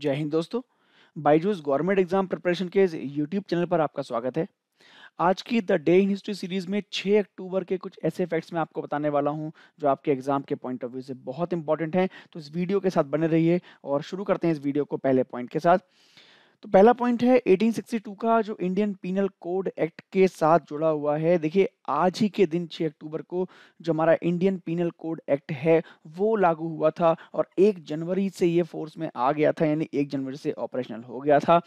जय हिंद दोस्तों बाइजूस गवर्नमेंट एग्जाम प्रिपरेशन के यूट्यूब चैनल पर आपका स्वागत है आज की the day in history series में 6 अक्टूबर के कुछ ऐसे फैक्ट्स मैं आपको बताने वाला हूं जो आपके एग्जाम के पॉइंट ऑफ व्यू से बहुत इंपॉर्टेंट हैं तो इस वीडियो के साथ बने रहिए और शुरू करते हैं इस वीडियो को पहले पॉइंट के साथ तो पहला पॉइंट है 1862 का जो इंडियन पीनल कोड एक्ट के साथ जुड़ा हुआ है देखिए आज ही के दिन 6 अक्टूबर को जो हमारा इंडियन पीनल कोड एक्ट है वो लागू हुआ था और एक जनवरी से ये फोर्स में आ गया था यानी एक जनवरी से ऑपरेशनल हो गया था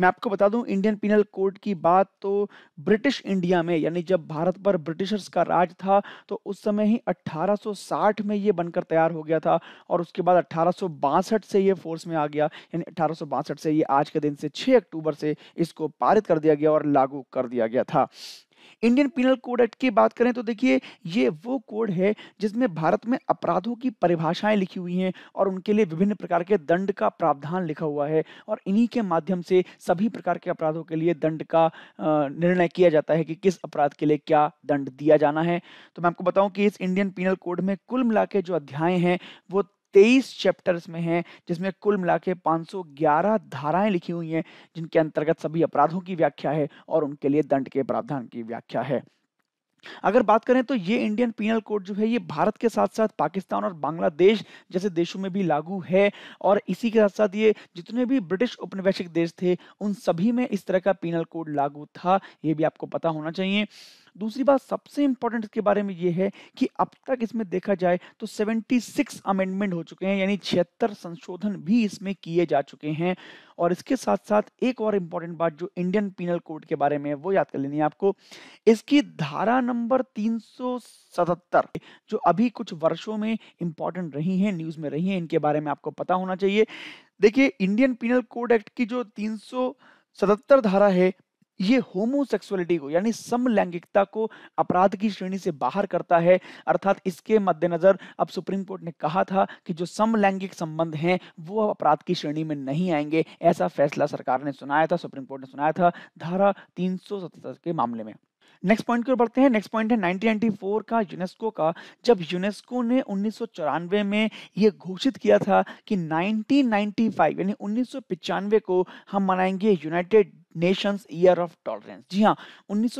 मैं आपको बता दूं इंडियन पीनल कोड की बात तो ब्रिटिश इंडिया में यानी जब भारत पर ब्रिटिशर्स का राज था तो उस समय ही 1860 में ये बनकर तैयार हो गया था और उसके बाद अठारह से ये फोर्स में आ गया यानी अठारह से ये आज के दिन से छः अक्टूबर से इसको पारित कर दिया गया और लागू कर दिया गया था इंडियन पिनल कोड एक्ट की बात करें तो देखिए ये वो कोड है जिसमें भारत में अपराधों की परिभाषाएं लिखी हुई हैं और उनके लिए विभिन्न प्रकार के दंड का प्रावधान लिखा हुआ है और इन्हीं के माध्यम से सभी प्रकार के अपराधों के लिए दंड का निर्णय किया जाता है कि किस अपराध के लिए क्या दंड दिया जाना है तो मैं आपको बताऊं कि इस इंडियन पिनल कोड में कुल मिला जो अध्याय हैं वो तेईस चैप्टर्स में है जिसमें कुल मिला के ग्यारह धाराएं लिखी हुई हैं जिनके अंतर्गत सभी अपराधों की व्याख्या है और उनके लिए दंड के प्रावधान की व्याख्या है अगर बात करें तो ये इंडियन पीनल कोड जो है ये भारत के साथ साथ पाकिस्तान और बांग्लादेश जैसे देशों में भी लागू है और इसी के साथ साथ ये जितने भी ब्रिटिश उपनिवेशिक देश थे उन सभी में इस तरह का पीनल कोड लागू था ये भी आपको पता होना चाहिए दूसरी बात सबसे इंपॉर्टेंट इसके बारे में यह है कि अब तक इसमें देखा जाए तो 76 अमेंडमेंट हो चुके हैं यानी छिहत्तर संशोधन भी इसमें किए जा चुके हैं और इसके साथ साथ एक और इंपॉर्टेंट बात जो इंडियन पीनल कोड के बारे में है वो याद कर लेनी है आपको इसकी धारा नंबर 377 जो अभी कुछ वर्षों में इंपॉर्टेंट रही हैं न्यूज में रही हैं इनके बारे में आपको पता होना चाहिए देखिए इंडियन पीनल कोड एक्ट की जो 377 धारा है ये होमोसेक्सुअलिटी को यानी समलैंगिकता को अपराध की श्रेणी से बाहर करता है अर्थात इसके मद्देनजर अब सुप्रीम कोर्ट ने कहा था कि जो समलैंगिक संबंध हैं वो अब अपराध की श्रेणी में नहीं आएंगे ऐसा फैसला सरकार ने सुनाया था सुप्रीम कोर्ट ने सुनाया था धारा तीन के मामले में नेक्स्ट पॉइंट की ओर बढ़ते हैं नेक्स्ट पॉइंट है 1994 का यूनेस्को का जब यूनेस्को ने उन्नीस में ये घोषित किया था कि 1995 यानी उन्नीस को हम मनाएंगे United Nations year of tolerance जी हाँ उन्नीस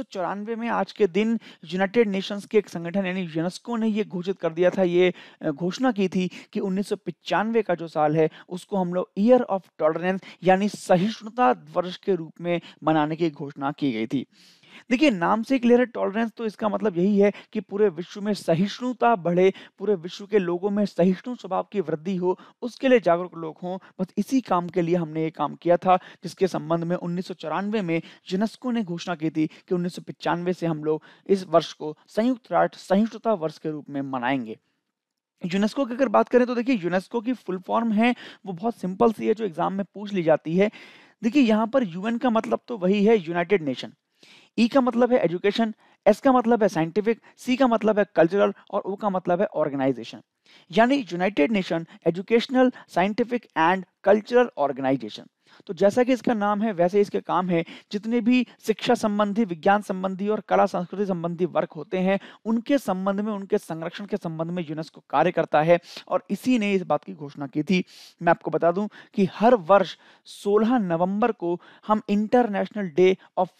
में आज के दिन यूनाइटेड नेशंस के एक संगठन यानी यूनेस्को ने ये घोषित कर दिया था ये घोषणा की थी कि उन्नीस का जो साल है उसको हम लोग ईयर ऑफ टॉलरेंस यानी सहिष्णुता वर्ष के रूप में मनाने की घोषणा की गई थी देखिए नाम से क्लियर है टॉलरेंस तो इसका मतलब यही है कि पूरे विश्व में सहिष्णुता बढ़े पूरे विश्व के लोगों में सहिष्णु स्वभाव की वृद्धि हो उसके लिए जागरूक लोग हों बस इसी काम के लिए हमने ये काम किया था जिसके संबंध में उन्नीस में यूनेस्को ने घोषणा की थी कि उन्नीस से हम लोग इस वर्ष को संयुक्त राष्ट्र सहिष्णुता वर्ष के रूप में मनाएंगे यूनेस्को की अगर बात करें तो देखिए यूनेस्को की फुल फॉर्म है वो बहुत सिंपल सी है जो एग्जाम में पूछ ली जाती है देखिए यहाँ पर यूएन का मतलब तो वही है यूनाइटेड नेशन ई e का मतलब है एजुकेशन एस का मतलब है साइंटिफिक सी का मतलब है कल्चरल और ओ का मतलब है ऑर्गेनाइजेशन यानी United Nation educational scientific and cultural organisation तो जैसा कि इसका नाम है वैसे इसके काम है जितने भी शिक्षा संबंधी विज्ञान संबंधी और कला संस्कृति संबंधी वर्क होते हैं उनके संबंध में उनके संरक्षण के संबंध में यूनेस्को कार्य करता है और इसी ने इस बात की घोषणा की थी मैं आपको बता दूं कि हर वर्ष 16 नवंबर को हम इंटरनेशनल डे ऑफ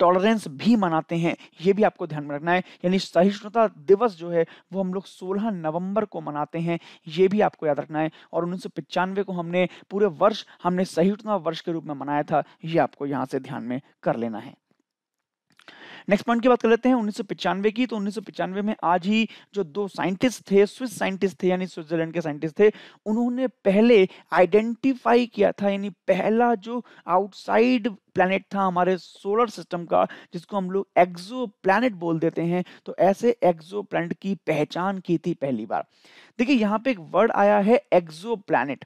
टॉलरेंस भी मनाते हैं ये भी आपको ध्यान में रखना है यानी सहिष्णुता दिवस जो है वो हम लोग 16 नवंबर को मनाते हैं ये भी आपको याद रखना है और उन्नीस को हमने पूरे वर्ष हमने सहिष्णुता वर्ष के रूप में मनाया था ये आपको यहाँ से ध्यान में कर लेना है नेक्स्ट पॉइंट की बात कर लेते हैं उन्नीस की तो उन्नीस में आज ही जो दो साइंटिस्ट थे स्विस साइंटिस्ट थे यानी स्विट्जरलैंड के साइंटिस्ट थे उन्होंने पहले आइडेंटिफाई किया था यानी पहला जो आउटसाइड प्लैनेट था हमारे सोलर सिस्टम का जिसको हम लोग एक्जो प्लैनेट बोल देते हैं तो ऐसे एक्जो प्लैनेट की पहचान की थी पहली बार देखिए यहाँ पे एक वर्ड आया है एक्जो प्लैनेट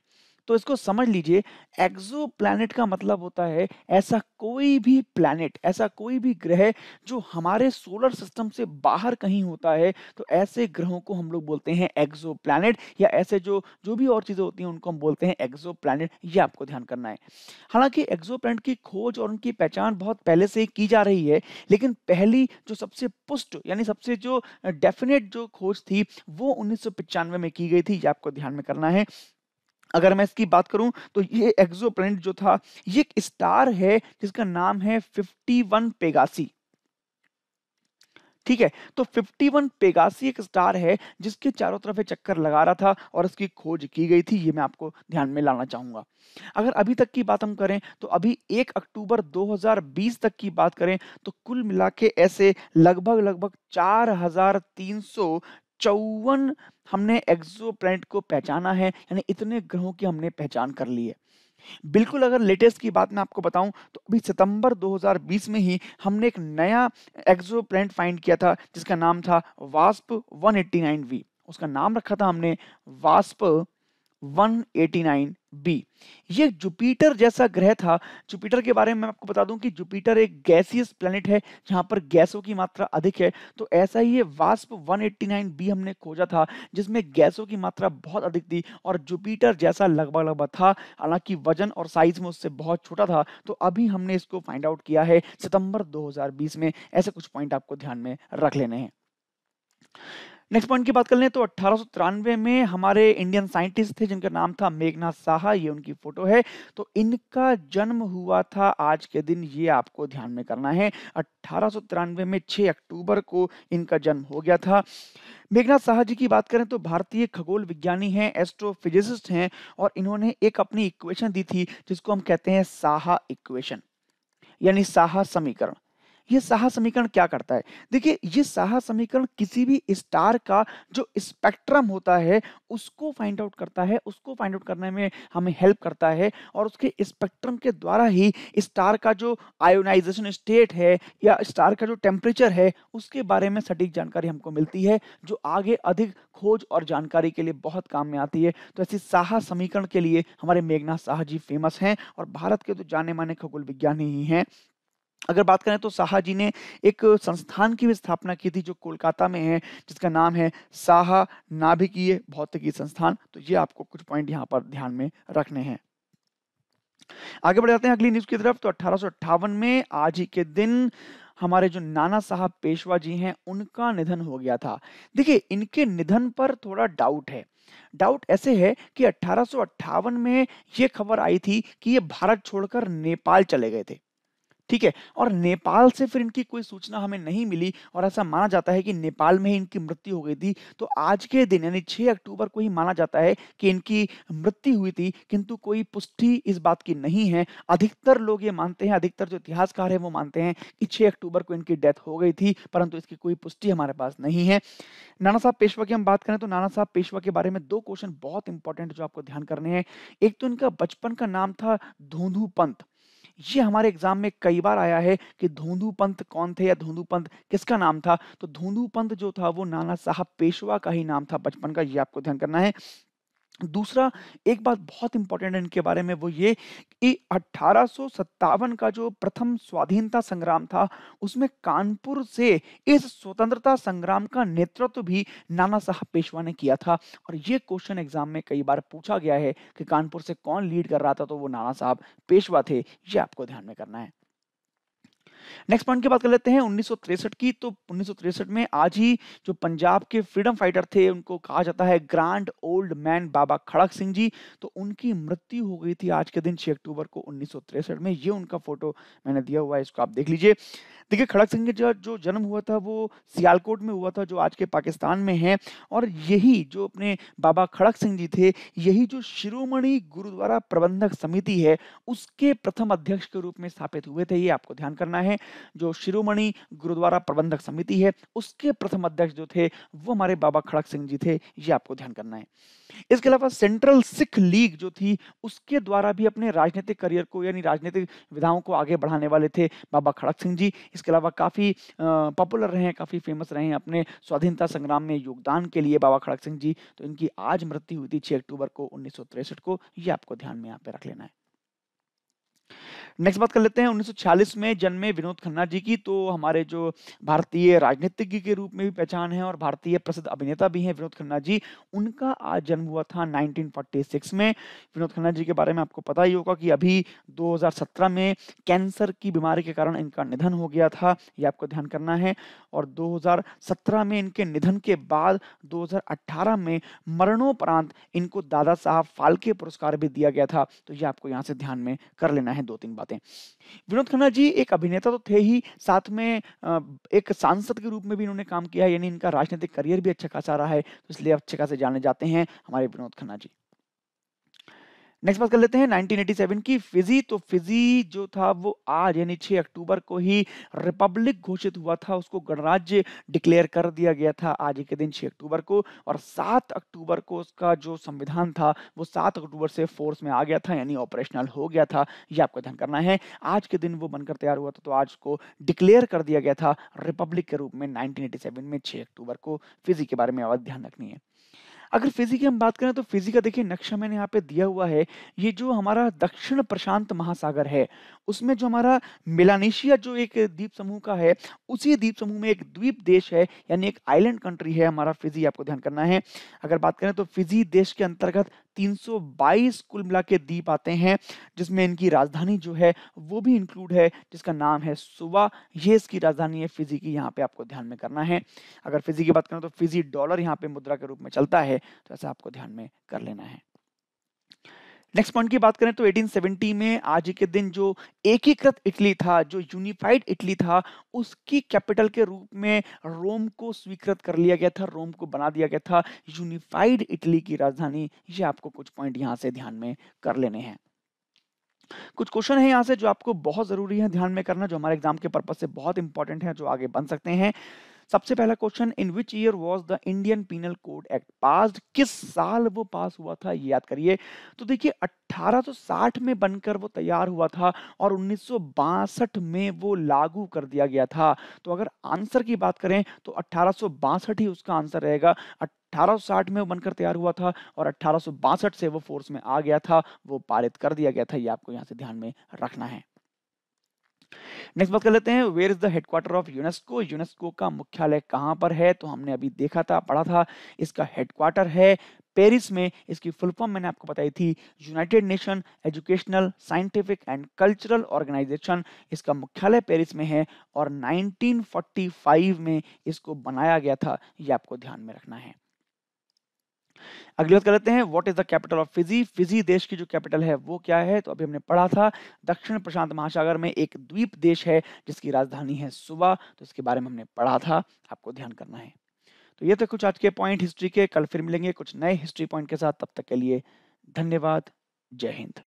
तो इसको समझ लीजिए एक्जो प्लानट का मतलब होता है ऐसा कोई भी प्लानट ऐसा कोई भी ग्रह जो हमारे सोलर सिस्टम से बाहर कहीं होता है तो ऐसे ग्रहों को हम लोग बोलते हैं एक्सो प्लानट या ऐसे जो जो भी और चीज़ें होती हैं उनको हम बोलते हैं एक्जो प्लानट ये आपको ध्यान करना है हालांकि एक्जो प्लानट की खोज और उनकी पहचान बहुत पहले से ही की जा रही है लेकिन पहली जो सबसे पुष्ट यानी सबसे जो डेफिनेट जो खोज थी वो उन्नीस में की गई थी ये आपको ध्यान में करना है अगर मैं इसकी बात करूं तो ये एक्सो जो था ये एक स्टार है जिसका नाम है 51 पेगासी ठीक है तो 51 पेगासी एक स्टार है जिसके चारों तरफ चक्कर लगा रहा था और इसकी खोज की गई थी ये मैं आपको ध्यान में लाना चाहूंगा अगर अभी तक की बात हम करें तो अभी 1 अक्टूबर 2020 तक की बात करें तो कुल मिला के ऐसे लगभग लगभग चार चौवन हमने एक्सो को पहचाना है यानी इतने ग्रहों की हमने पहचान कर ली है बिल्कुल अगर लेटेस्ट की बात मैं आपको बताऊं तो अभी सितंबर 2020 में ही हमने एक नया एक्सो फाइंड किया था जिसका नाम था वास्प 189V उसका नाम रखा था हमने वास्प 189 बी ये जुपिटर जैसा ग्रह था जुपिटर के बारे में मैं आपको बता दूं कि जुपिटर एक गैसियस प्लेनेट है जहां पर गैसों की मात्रा अधिक है तो ऐसा ही ये वास्प 189 बी हमने खोजा था जिसमें गैसों की मात्रा बहुत अधिक थी और जुपिटर जैसा लगभग लगभग था हालांकि वजन और साइज में उससे बहुत छोटा था तो अभी हमने इसको फाइंड आउट किया है सितंबर दो में ऐसे कुछ पॉइंट आपको ध्यान में रख लेने हैं नेक्स्ट पॉइंट की बात कर लें तो अठारह में हमारे इंडियन साइंटिस्ट थे जिनका नाम था मेघना साहा ये उनकी फोटो है तो इनका जन्म हुआ था आज के दिन ये आपको ध्यान में करना है अठारह में 6 अक्टूबर को इनका जन्म हो गया था मेघनाथ साहा जी की बात करें तो भारतीय खगोल विज्ञानी हैं एस्ट्रोफिजिसिस्ट हैं और इन्होंने एक अपनी इक्वेशन दी थी जिसको हम कहते हैं साहा इक्वेशन यानी साहा समीकरण ये साहा समीकरण क्या करता है देखिए ये साहा समीकरण किसी भी स्टार का जो स्पेक्ट्रम होता है उसको फाइंड आउट करता है उसको फाइंड आउट करने में हमें हेल्प करता है और उसके स्पेक्ट्रम के द्वारा ही स्टार का जो आयोनाइजेशन स्टेट है या स्टार का जो टेम्परेचर है उसके बारे में सटीक जानकारी हमको मिलती है जो आगे अधिक खोज और जानकारी के लिए बहुत काम में आती है तो ऐसी साहा समीकरण के लिए हमारे मेघनाथ शाह जी फेमस हैं और भारत के तो जाने माने खगोल विज्ञानी ही हैं अगर बात करें तो साहा जी ने एक संस्थान की भी स्थापना की थी जो कोलकाता में है जिसका नाम है साहा नाभिकीय भौतिकी संस्थान तो ये आपको कुछ पॉइंट यहाँ पर ध्यान में रखने हैं आगे बढ़ जाते हैं अगली न्यूज की तरफ तो अठारह में आज ही के दिन हमारे जो नाना साहब पेशवा जी हैं उनका निधन हो गया था देखिए इनके निधन पर थोड़ा डाउट है डाउट ऐसे है कि अठारह में ये खबर आई थी कि ये भारत छोड़कर नेपाल चले गए थे ठीक है और नेपाल से फिर इनकी कोई सूचना हमें नहीं मिली और ऐसा माना जाता है कि नेपाल में ही इनकी मृत्यु हो गई थी तो आज के दिन यानी 6 अक्टूबर को ही माना जाता है कि इनकी मृत्यु हुई थी किंतु कोई पुष्टि इस बात की नहीं है अधिकतर लोग ये मानते हैं अधिकतर जो इतिहासकार है वो मानते हैं कि छह अक्टूबर को इनकी डेथ हो गई थी परंतु इसकी कोई पुष्टि हमारे पास नहीं है नाना साहब पेशवा की हम बात करें तो नाना साहब पेशवा के बारे में दो क्वेश्चन बहुत इंपॉर्टेंट जो आपको ध्यान करने हैं एक तो इनका बचपन का नाम था धूंधू पंत ये हमारे एग्जाम में कई बार आया है कि धोंधू पंत कौन थे या धोंधू पंत किसका नाम था तो धोंधू पंत जो था वो नाना साहब पेशवा का ही नाम था बचपन का ये आपको ध्यान करना है दूसरा एक बात बहुत इंपॉर्टेंट है इनके बारे में वो ये कि अठारह का जो प्रथम स्वाधीनता संग्राम था उसमें कानपुर से इस स्वतंत्रता संग्राम का नेतृत्व तो भी नाना साहब पेशवा ने किया था और ये क्वेश्चन एग्जाम में कई बार पूछा गया है कि कानपुर से कौन लीड कर रहा था तो वो नाना साहब पेशवा थे ये आपको ध्यान में करना है नेक्स्ट पॉइंट की बात कर लेते हैं उन्नीस की तो उन्नीस में आज ही जो पंजाब के फ्रीडम फाइटर थे उनको कहा जाता है grand old man Baba Kharak Singh ji तो उनकी मृत्यु हो गई थी आज के दिन छह अक्टूबर को उन्नीस में ये उनका फोटो मैंने दिया हुआ है इसको आप देख लीजिए देखिए खड़क सिंह जो जो जन्म हुआ था वो सियालकोट में हुआ था जो आज के पाकिस्तान में है और यही जो अपने बाबा खड़क सिंह जी थे यही जो शिरोमणि गुरुद्वारा प्रबंधक समिति है उसके प्रथम अध्यक्ष के रूप में स्थापित हुए थे ये आपको ध्यान करना है जो शिरोमणि गुरुद्वारा प्रबंधक समिति है उसके प्रथम अध्यक्ष जो थे वो हमारे बाबा खड़क सिंह जी थे ये आपको ध्यान करना है इसके अलावा सेंट्रल सिख लीग जो थी उसके द्वारा भी अपने राजनीतिक करियर को यानी राजनीतिक विधाओं को आगे बढ़ाने वाले थे बाबा खड़क सिंह जी इसके अलावा काफ़ी पॉपुलर रहे काफ़ी फेमस रहे अपने स्वाधीनता संग्राम में योगदान के लिए बाबा खड़क सिंह जी तो इनकी आज मृत्यु हुई थी छः अक्टूबर को उन्नीस को ये आपको ध्यान में यहाँ पे रख लेना है नेक्स्ट बात कर लेते हैं 1946 में जन्मे विनोद खन्ना जी की तो हमारे जो भारतीय राजनीतिज्ञ के रूप में भी पहचान है और भारतीय प्रसिद्ध अभिनेता भी हैं विनोद खन्ना जी उनका आज जन्म हुआ था 1946 में विनोद खन्ना जी के बारे में आपको पता ही होगा कि अभी 2017 में कैंसर की बीमारी के कारण इनका निधन हो गया था ये आपको ध्यान करना है और दो में इनके निधन के बाद दो में मरणोपरांत इनको दादा साहब फाल्के पुरस्कार भी दिया गया था तो ये आपको यहाँ से ध्यान में कर लेना है दो तीन बात हैं विनोद खन्ना जी एक अभिनेता तो थे ही साथ में एक सांसद के रूप में भी इन्होंने काम किया यानी इनका राजनीतिक करियर भी अच्छा खासा रहा है तो इसलिए अच्छे खासे जाने जाते हैं हमारे विनोद खन्ना जी नेक्स्ट बात कर लेते हैं 1987 की फिजी तो फिजी जो था वो आज यानी 6 अक्टूबर को ही रिपब्लिक घोषित हुआ था उसको गणराज्य डिक्लेयर कर दिया गया था आज के दिन 6 अक्टूबर को और 7 अक्टूबर को उसका जो संविधान था वो 7 अक्टूबर से फोर्स में आ गया था यानी ऑपरेशनल हो गया था ये आपको ध्यान करना है आज के दिन वो बनकर तैयार हुआ था तो आज को डिक्लेयर कर दिया गया था रिपब्लिक के रूप में नाइनटीन में छह अक्टूबर को फिजी के बारे में और ध्यान रखनी है अगर फिजी की हम बात करें तो फिजी का देखिए नक्शा मैंने यहाँ पे दिया हुआ है ये जो हमारा दक्षिण प्रशांत महासागर है उसमें जो हमारा मिलानेशिया जो एक द्वीप समूह का है उसी द्वीप समूह में एक द्वीप देश है यानी एक आइलैंड कंट्री है हमारा फिजी आपको ध्यान करना है अगर बात करें तो फिजी देश के अंतर्गत 322 कुल मिला के द्वीप आते हैं जिसमें इनकी राजधानी जो है वो भी इंक्लूड है जिसका नाम है सुबह ये इसकी राजधानी है फिजी की यहाँ पे आपको ध्यान में करना है अगर फिजी की बात करें तो फिजी डॉलर यहाँ पे मुद्रा के रूप में चलता है तो ऐसा आपको ध्यान में कर लेना है नेक्स्ट पॉइंट की बात करें तो 1870 में आज के दिन जो एकीकृत इटली था जो यूनिफाइड इटली था उसकी कैपिटल के रूप में रोम को स्वीकृत कर लिया गया था रोम को बना दिया गया था यूनिफाइड इटली की राजधानी ये आपको कुछ पॉइंट यहाँ से ध्यान में कर लेने हैं कुछ क्वेश्चन है यहाँ से जो आपको बहुत जरूरी है ध्यान में करना जो हमारे एग्जाम के पर्पज से बहुत इंपॉर्टेंट है जो आगे बन सकते हैं सबसे पहला question in which year was the Indian penal code act pass किस साल वो पास हुआ था ये याद करिए तो देखिए 1860 में बनकर वो तैयार हुआ था और उन्नीस में वो लागू कर दिया गया था तो अगर आंसर की बात करें तो 1862 ही उसका आंसर रहेगा 1860 में वो बनकर तैयार हुआ था और 1862 से वो फोर्स में आ गया था वो पारित कर दिया गया था ये आपको यहाँ से ध्यान में रखना है नेक्स्ट बात कर लेते हैं where is the headquarter of UNESCO UNESCO का मुख्यालय कहाँ पर है तो हमने अभी देखा था पढ़ा था इसका हेडक्वार्टर है पेरिस में इसकी फुल फॉर्म मैंने आपको बताई थी United Nation educational scientific and cultural organisation इसका मुख्यालय पेरिस में है और 1945 में इसको बनाया गया था ये आपको ध्यान में रखना है अगली बात कर लेते हैं what is the capital of Fiji Fiji देश की जो कैपिटल है वो क्या है तो अभी हमने पढ़ा था दक्षिण प्रशांत महासागर में एक द्वीप देश है जिसकी राजधानी है सुबह तो इसके बारे में हमने पढ़ा था आपको ध्यान करना है तो ये थे कुछ आज के पॉइंट हिस्ट्री के कल फिर मिलेंगे कुछ नए हिस्ट्री पॉइंट के साथ तब तक के लिए धन्यवाद जय हिंद